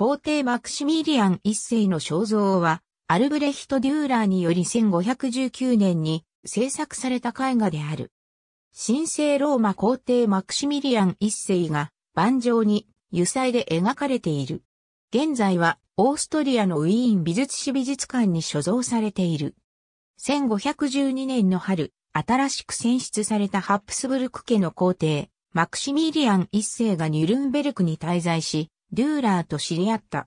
皇帝マクシミリアン一世の肖像は、アルブレヒト・デューラーにより1519年に制作された絵画である。神聖ローマ皇帝マクシミリアン一世が盤上に油彩で描かれている。現在はオーストリアのウィーン美術史美術館に所蔵されている。1512年の春、新しく選出されたハプスブルク家の皇帝、マクシミリアン一世がニュルンベルクに滞在し、デューラーと知り合った。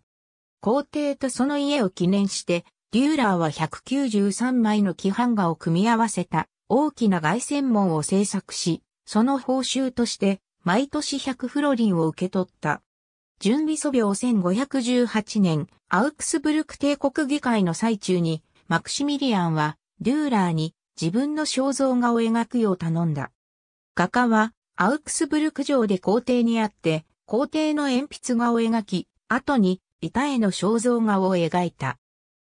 皇帝とその家を記念して、デューラーは193枚の規範画を組み合わせた大きな外線門を制作し、その報酬として毎年100フロリンを受け取った。準備素描1518年、アウクスブルク帝国議会の最中に、マクシミリアンは、デューラーに自分の肖像画を描くよう頼んだ。画家は、アウクスブルク城で皇帝にあって、皇帝の鉛筆画を描き、後に板絵の肖像画を描いた。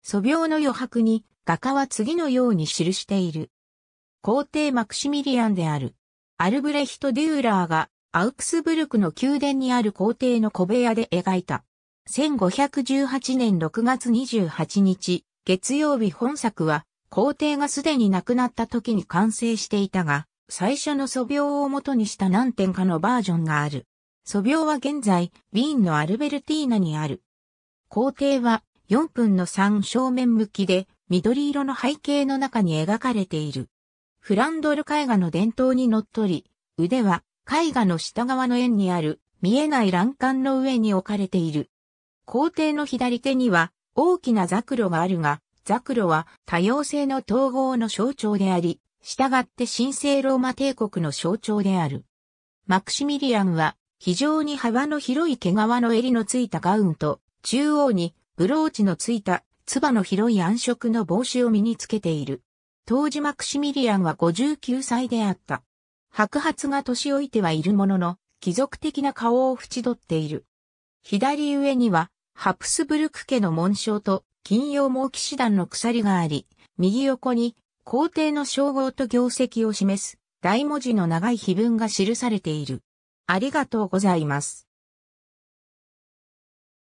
素描の余白に画家は次のように記している。皇帝マクシミリアンである。アルブレヒト・デューラーがアウクスブルクの宮殿にある皇帝の小部屋で描いた。1518年6月28日、月曜日本作は皇帝がすでに亡くなった時に完成していたが、最初の素描を元にした何点かのバージョンがある。素描は現在、ウィーンのアルベルティーナにある。工程は4分の3正面向きで、緑色の背景の中に描かれている。フランドル絵画の伝統にのっとり、腕は絵画の下側の円にある見えない欄干の上に置かれている。皇帝の左手には大きなザクロがあるが、ザクロは多様性の統合の象徴であり、従って神聖ローマ帝国の象徴である。マクシミリアンは非常に幅の広い毛皮の襟のついたガウンと、中央にブローチのついた、つばの広い暗色の帽子を身につけている。当時マクシミリアンは59歳であった。白髪が年老いてはいるものの、貴族的な顔を縁取っている。左上には、ハプスブルク家の紋章と、金曜毛騎士団の鎖があり、右横に、皇帝の称号と業績を示す、大文字の長い碑文が記されている。ありがとうございます。